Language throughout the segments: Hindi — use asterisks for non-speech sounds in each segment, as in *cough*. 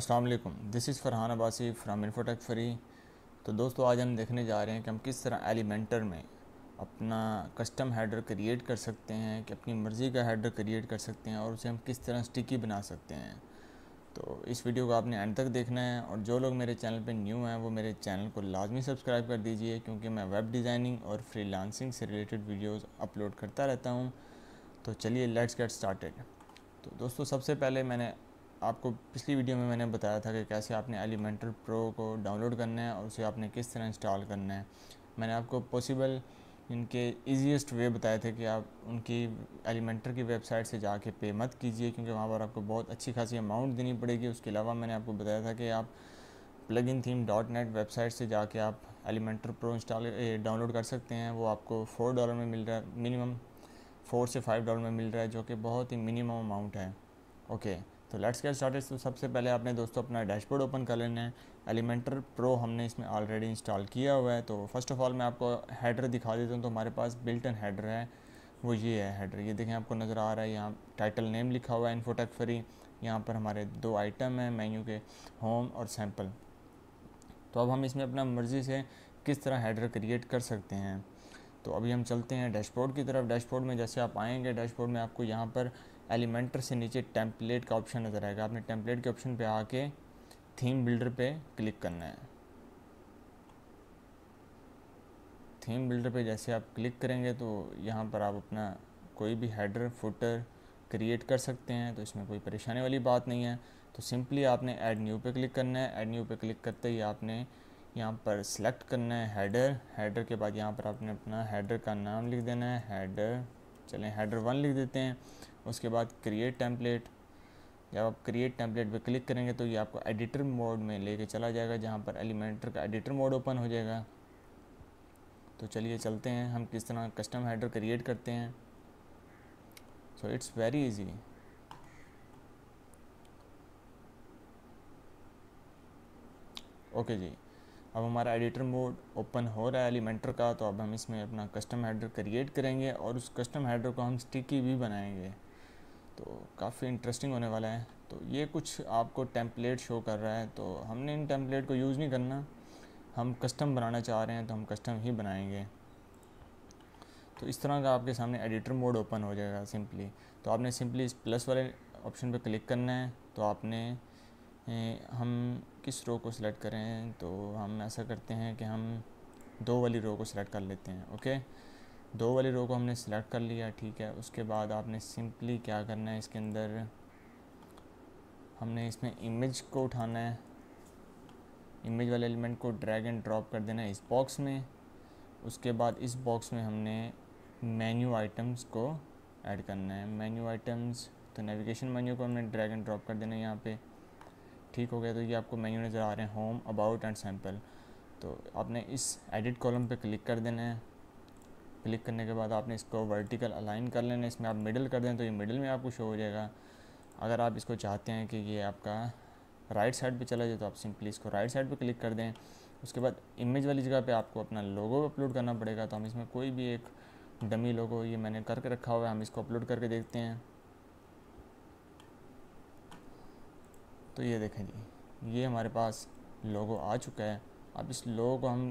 अस्सलाम वालेकुम this is Farhan Abbasi from Infotech free तो दोस्तों आज हम देखने जा रहे हैं कि हम किस तरह एलिमेंटर में अपना कस्टम हेडर क्रिएट कर सकते हैं कि अपनी मर्ज़ी का हेडर क्रिएट कर सकते हैं और उसे हम किस तरह स्टिकी बना सकते हैं तो इस वीडियो को आपने एंड तक देखना है और जो लोग मेरे चैनल पर न्यू हैं वो मेरे चैनल को लाजमी सब्सक्राइब कर दीजिए क्योंकि मैं वेब डिज़ाइनिंग और लांसिंग से रिलेटेड वीडियोज़ अपलोड करता रहता हूँ तो चलिए लेट्स गेट स्टार्टेड तो दोस्तों सबसे पहले मैंने आपको पिछली वीडियो में मैंने बताया था कि कैसे आपने एलिमेंटर प्रो को डाउनलोड करना है और उसे आपने किस तरह इंस्टॉल करना है मैंने आपको पॉसिबल इनके इजीएस्ट वे बताए थे कि आप उनकी एलिमेंटर की वेबसाइट से जाके पे मत कीजिए क्योंकि वहाँ पर आपको बहुत अच्छी खासी अमाउंट देनी पड़ेगी उसके अलावा मैंने आपको बताया था कि आप plug in theme dot net website से जाके आप एलिमेंटर प्रो इंस्टॉल डाउनलोड कर सकते हैं वो आपको फ़ोर डॉलर में मिल रहा है मिनिमम फोर से फाइव डॉलर में मिल रहा है जो कि बहुत ही मिनिमम अमाउंट है ओके तो लेट्स गेट स्टार्टेड तो सबसे पहले आपने दोस्तों अपना डैशबोर्ड ओपन कर लेना है एलिमेंटर प्रो हमने इसमें ऑलरेडी इंस्टॉल किया हुआ है तो फर्स्ट ऑफ ऑल मैं आपको हेडर दिखा देता हूँ तो हमारे पास बिल्ट इन हेडर है वो ये है हेडर ये देखें आपको नज़र आ रहा है यहाँ टाइटल नेम लिखा हुआ है इन्फोटेक फ्री यहाँ पर हमारे दो आइटम हैं मेन्यू के होम और सैम्पल तो अब हम इसमें अपना मर्ज़ी से किस तरह हेडर क्रिएट कर सकते हैं तो अभी हम चलते हैं डैशबोर्ड की तरफ डैशबोर्ड में जैसे आप आएंगे डैशबोर्ड में आपको यहाँ पर एलिमेंटर से नीचे टेम्पलेट का ऑप्शन नज़र आएगा आपने टेम्पलेट के ऑप्शन पे आके थीम बिल्डर पे क्लिक करना है थीम बिल्डर पे जैसे आप क्लिक करेंगे तो यहाँ पर आप अपना कोई भी हेडर फुटर क्रिएट कर सकते हैं तो इसमें कोई परेशानी वाली बात नहीं है तो सिंपली आपने ऐड न्यू पे क्लिक करना है ऐड न्यू पे क्लिक करते ही आपने यहाँ पर सेलेक्ट करना है हेडर हेडर के बाद यहाँ पर आपने अपना हेडर का नाम लिख देना है हेडर चलें हेडर वन लिख देते हैं उसके बाद क्रिएट टेम्पलेट जब आप क्रिएट टेम्पलेट पे क्लिक करेंगे तो ये आपको एडिटर मोड में लेके चला जाएगा जहाँ पर एलिमेंटर का एडिटर मोड ओपन हो जाएगा तो चलिए चलते हैं हम किस तरह कस्टम हेडर क्रिएट करते हैं so it's very easy okay जी अब हमारा एडिटर मोड ओपन हो रहा है एलिमेंटर का तो अब हम इसमें अपना कस्टम हेडर क्रिएट करेंगे और उस कस्टम हेडर को हम स्टिकी भी बनाएंगे तो काफ़ी इंटरेस्टिंग होने वाला है तो ये कुछ आपको टेम्पलेट शो कर रहा है तो हमने इन टेम्पलेट को यूज़ नहीं करना हम कस्टम बनाना चाह रहे हैं तो हम कस्टम ही बनाएंगे तो इस तरह का आपके सामने एडिटर मोड ओपन हो जाएगा सिंपली तो आपने सिंपली इस प्लस वाले ऑप्शन पर क्लिक करना है तो आपने हम किस रो को सिलेक्ट करें तो हम ऐसा करते हैं कि हम दो वाली रो को सिलेक्ट कर लेते हैं ओके दो वाली रो को हमने सिलेक्ट कर लिया ठीक है उसके बाद आपने सिंपली क्या करना है इसके अंदर हमने इसमें इमेज को उठाना है इमेज वाले एलिमेंट को ड्रैग एंड ड्रॉप कर देना है इस बॉक्स में उसके बाद इस बॉक्स में हमने मेन्यू आइटम्स को ऐड करना है मेन्यू आइटम्स तो नेविगेशन मेन्यू को हमने ड्रैग एंड ड्रॉप कर देना है यहाँ पे ठीक हो गया तो ये आपको मेन्यू नज़र आ रहे हैं होम अबाउट एंड सैम्पल तो आपने इस एडिट कॉलम पे क्लिक कर देना है क्लिक करने के बाद आपने इसको वर्टिकल अलाइन कर लेना इसमें आप मिडिल कर दें तो ये मिडिल में आपको शो हो जाएगा अगर आप इसको चाहते हैं कि ये आपका राइट साइड पे चला जाए तो आप सिंपली इसको राइट साइड पे क्लिक कर दें उसके बाद इमेज वाली जगह पे आपको अपना लोगो अपलोड करना पड़ेगा तो हम इसमें कोई भी एक डमी लोगो ये मैंने करके रखा हुआ है हम इसको अपलोड करके देखते हैं तो ये देखें जी ये हमारे पास लोगो आ चुका है अब इस लोगो को हम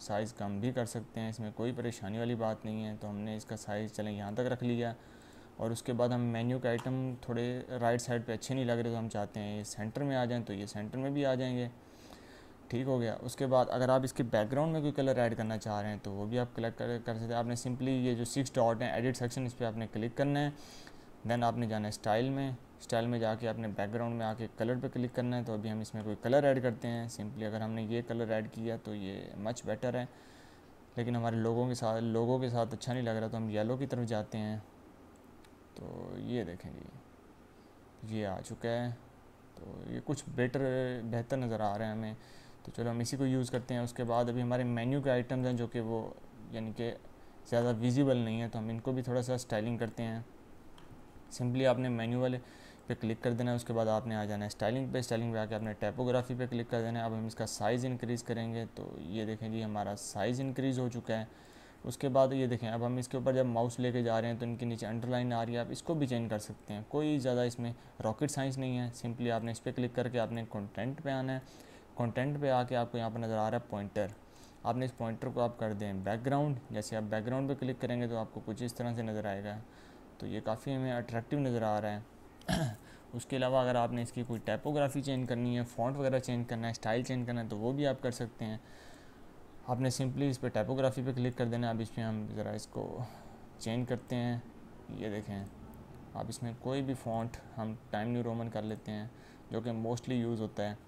साइज़ कम भी कर सकते हैं इसमें कोई परेशानी वाली बात नहीं है तो हमने इसका साइज़ चलें यहाँ तक रख लिया और उसके बाद हम मेन्यू के आइटम थोड़े राइट साइड पे अच्छे नहीं लग रहे तो हम चाहते हैं ये सेंटर में आ जाएं तो ये सेंटर में भी आ जाएंगे ठीक हो गया उसके बाद अगर आप इसके बैकग्राउंड में कोई कलर ऐड करना चाह रहे हैं तो वो भी आप कलेक्ट कर, कर सकते हैं आपने सिंपली ये जो सिक्स डॉट है एडिट सेक्शन इस पर आपने क्लिक करना है देन आपने जाना है स्टाइल में स्टाइल में जाके अपने बैकग्राउंड में आके कलर पे क्लिक करना है तो अभी हम इसमें कोई कलर ऐड करते हैं सिंपली अगर हमने ये कलर ऐड किया तो ये मच बेटर है लेकिन हमारे लोगों के साथ लोगों के साथ अच्छा नहीं लग रहा तो हम येलो की तरफ जाते हैं तो ये देखें जी ये आ चुका है तो ये कुछ बेटर बेहतर नज़र आ रहा है हमें तो चलो हम इसी को यूज़ करते हैं उसके बाद अभी हमारे मेन्यू के आइटम्स हैं जो कि वो यानी कि ज़्यादा विजिबल नहीं है तो हम इनको भी थोड़ा सा स्टाइलिंग करते हैं सिंपली आपने मेन्यू वाले पे क्लिक कर देना है उसके बाद आपने आ जाना है स्टाइलिंग पे स्टाइलिंग पे आके आपने टाइपोग्राफी पे क्लिक कर देना है अब हम इसका साइज़ इंक्रीज़ करेंगे तो ये देखें जी हमारा साइज़ इंक्रीज़ हो चुका है उसके बाद ये देखें अब हम इसके ऊपर जब माउस लेके जा रहे हैं तो इनके नीचे अंडरलाइन आ रही है आप इसको भी चेंज कर सकते हैं कोई ज़्यादा इसमें रॉकेट साइंस नहीं है सिंपली आपने इस पर क्लिक करके आपने कॉन्टेंट पर आना है कॉन्टेंट पर आके आपको यहाँ पर नज़र आ रहा है पॉइंटर आपने इस पॉइंटर को आप कर दें बैकग्राउंड जैसे आप बैकग्राउंड पर क्लिक करेंगे तो आपको कुछ इस तरह से नज़र आएगा तो ये काफ़ी हमें अट्रैक्टिव नज़र आ रहा है *clears throat* उसके अलावा अगर आपने इसकी कोई टाइपोग्राफी चेंज करनी है फॉन्ट वगैरह चेंज करना है स्टाइल चेंज करना है तो वो भी आप कर सकते हैं आपने सिंपली इस पर टाइपोग्राफी पे क्लिक कर देना है अब इसमें हम ज़रा इसको चेंज करते हैं ये देखें आप इसमें कोई भी फॉन्ट हम टाइम न्यू रोमन कर लेते हैं जो कि मोस्टली यूज़ होता है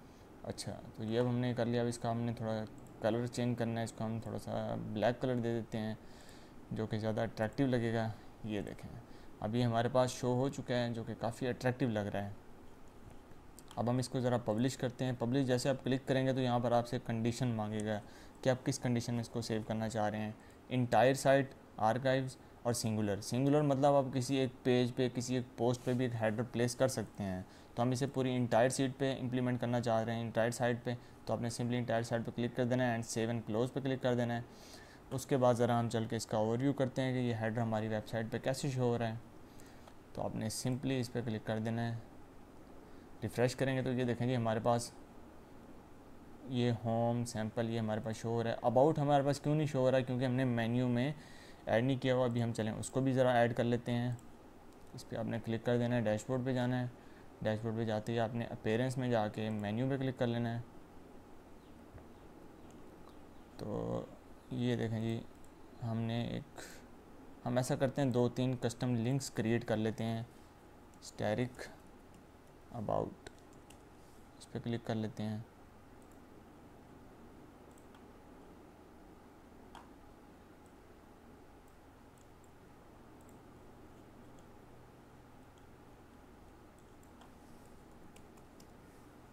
अच्छा तो ये अब हमने कर लिया अब इसका हमने थोड़ा कलर चेंज करना है इसको हम थोड़ा सा ब्लैक कलर दे देते हैं जो कि ज़्यादा अट्रैक्टिव लगेगा ये देखें अभी हमारे पास शो हो चुका है जो कि काफ़ी अट्रैक्टिव लग रहा है अब हम इसको ज़रा पब्लिश करते हैं पब्लिश जैसे आप क्लिक करेंगे तो यहाँ पर आपसे कंडीशन मांगेगा कि आप किस कंडीशन में इसको सेव करना चाह रहे हैं इंटायर साइट आर्काइव्स और सिंगुलर सिंगुलर मतलब आप किसी एक पेज पे किसी एक पोस्ट पे भी एक हेडर प्लेस कर सकते हैं तो हम इसे पूरी इंटायर सीट पे इंप्लीमेंट करना चाह रहे हैं इंटायर साइट पे तो आपने सिंपली इंटायर साइट पे क्लिक कर देना है एंड सेव एंड क्लोज पे क्लिक कर देना है उसके बाद ज़रा हम चल के इसका ओवरव्यू करते हैं कि ये हेडर हमारी वेबसाइट पर कैसे शो हो रहा है तो आपने सिंपली इस पर क्लिक कर देना है रिफ़्रेश करेंगे तो ये देखें जी हमारे पास ये होम सैम्पल ये हमारे पास शो हो रहा है अबाउट हमारे पास क्यों नहीं शो हो रहा है क्योंकि हमने मेन्यू में ऐड नहीं किया हुआ अभी हम चलें उसको भी ज़रा ऐड कर लेते हैं इस पर आपने क्लिक कर देना है डैशबोर्ड पे जाना है डैशबोर्ड पे जाते ही आपने अपेरेंस में जाके मेन्यू पे क्लिक कर लेना है तो ये देखें जी हमने एक हम ऐसा करते हैं दो तीन कस्टम लिंक्स क्रिएट कर लेते हैं स्टेरिक अबाउट इस पर क्लिक कर लेते हैं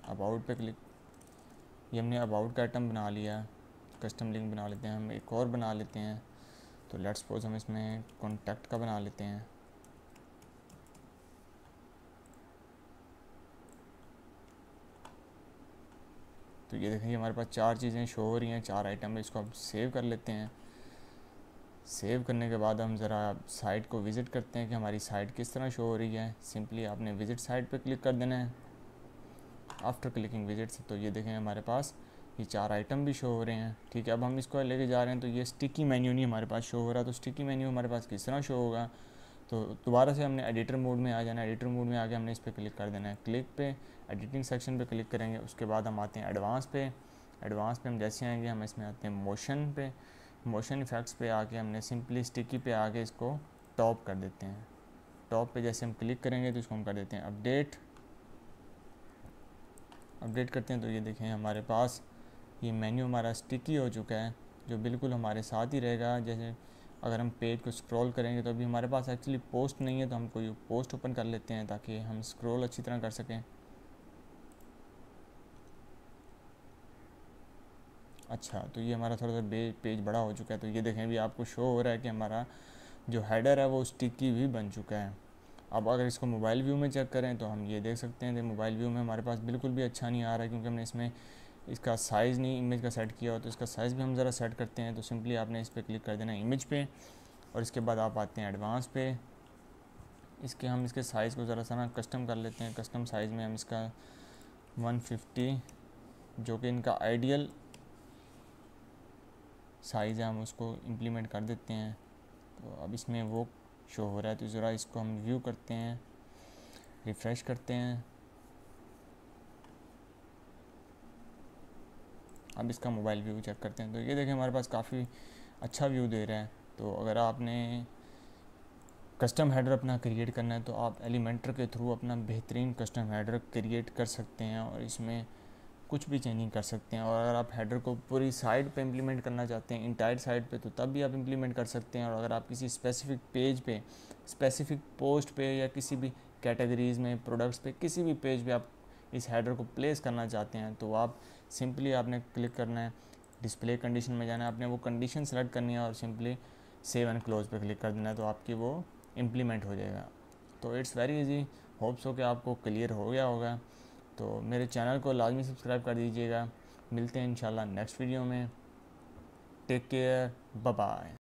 अबाउट पे क्लिक ये हमने अबाउट का आइटम बना लिया कस्टम लिंक बना लेते हैं हम एक और बना लेते हैं तो लेट्स सपोज हम इसमें कॉन्टैक्ट का बना लेते हैं तो ये देखिए हमारे पास चार चीज़ें शो हो रही हैं चार आइटम है इसको हम सेव कर लेते हैं सेव करने के बाद हम ज़रा साइट को विज़िट करते हैं कि हमारी साइट किस तरह शो हो रही है सिंपली आपने विज़िट साइट पे क्लिक कर देना है आफ्टर क्लिकिंग विज़िट से तो ये देखें हमारे पास ये चार आइटम भी शो हो रहे हैं ठीक है अब हम इसको लेके जा रहे हैं तो ये स्टिकी मेन्यू नहीं हमारे पास शो हो रहा तो स्टिकी मेन्यू हमारे पास किस तरह शो होगा तो दोबारा से हमने एडिटर मोड में आ जाना है एडिटर मोड में आके हमने इस पर क्लिक कर देना है क्लिक पे एडिटिंग सेक्शन पे क्लिक करेंगे उसके बाद हम आते हैं एडवांस पे एडवांस पे हम जैसे आएंगे हम इसमें आते हैं मोशन पे मोशन इफेक्ट्स पे आके हमने सिंपली स्टिकी पे आके इसको टॉप कर देते हैं टॉप पे जैसे हम क्लिक करेंगे तो इसको हम कर देते हैं अपडेट अपडेट करते हैं तो ये देखें हमारे पास ये मेन्यू हमारा स्टिकी हो चुका है जो बिल्कुल हमारे साथ ही रहेगा जैसे अगर हम पेज को स्क्रॉल करेंगे तो अभी हमारे पास एक्चुअली पोस्ट नहीं है तो हम कोई पोस्ट ओपन कर लेते हैं ताकि हम स्क्रॉल अच्छी तरह कर सकें अच्छा तो ये हमारा थोड़ा सा पेज बड़ा हो चुका है तो ये देखें भी आपको शो हो रहा है कि हमारा जो हैडर है वो स्टिकी भी बन चुका है अब अगर इसको मोबाइल व्यू में चेक करें तो हम ये देख सकते हैं कि मोबाइल व्यू में हमारे पास बिल्कुल भी अच्छा नहीं आ रहा है क्योंकि हमने इसमें इसका साइज़ नहीं इमेज का सेट किया हो तो इसका साइज़ भी हम ज़रा सेट करते हैं तो सिंपली आपने इस पर क्लिक कर देना इमेज पे और इसके बाद आप आते हैं एडवांस पे इसके हम इसके साइज़ को ज़रा सा ना कस्टम कर लेते हैं कस्टम साइज़ में हम इसका 150 जो कि इनका आइडियल साइज़ है हम उसको इम्प्लीमेंट कर देते हैं तो अब इसमें वो शो हो रहा है तो ज़रा इसको हम व्यू करते हैं रिफ़्रेश करते हैं अब इसका मोबाइल व्यू चेक करते हैं तो ये देखें हमारे पास काफ़ी अच्छा व्यू दे रहा है तो अगर आपने कस्टम हेडर अपना क्रिएट करना है तो आप एलिमेंटर के थ्रू अपना बेहतरीन कस्टम हेडर क्रिएट कर सकते हैं और इसमें कुछ भी चेंजिंग कर सकते हैं और अगर आप हेडर को पूरी साइड पे इम्प्लीमेंट करना चाहते हैं इंटायर साइड पे तो तब भी आप इम्प्लीमेंट कर सकते हैं और अगर आप किसी स्पेसिफिक पेज पे स्पेसिफिक पोस्ट पे या किसी भी कैटेगरीज़ में प्रोडक्ट्स पे किसी भी पेज पे आप इस हेडर को प्लेस करना चाहते हैं तो आप सिंपली आपने क्लिक करना है डिस्प्ले कंडीशन में जाना है आपने वो कंडीशन सेलेक्ट करनी है और सिंपली सेव एंड क्लोज पर क्लिक कर देना है तो आपकी वो इम्प्लीमेंट हो जाएगा तो इट्स वेरी इजी होप्स हो कि आपको क्लियर हो गया होगा तो मेरे चैनल को लाजमी सब्सक्राइब कर दीजिएगा मिलते हैं इंशाल्लाह नेक्स्ट वीडियो में टेक केयर बाय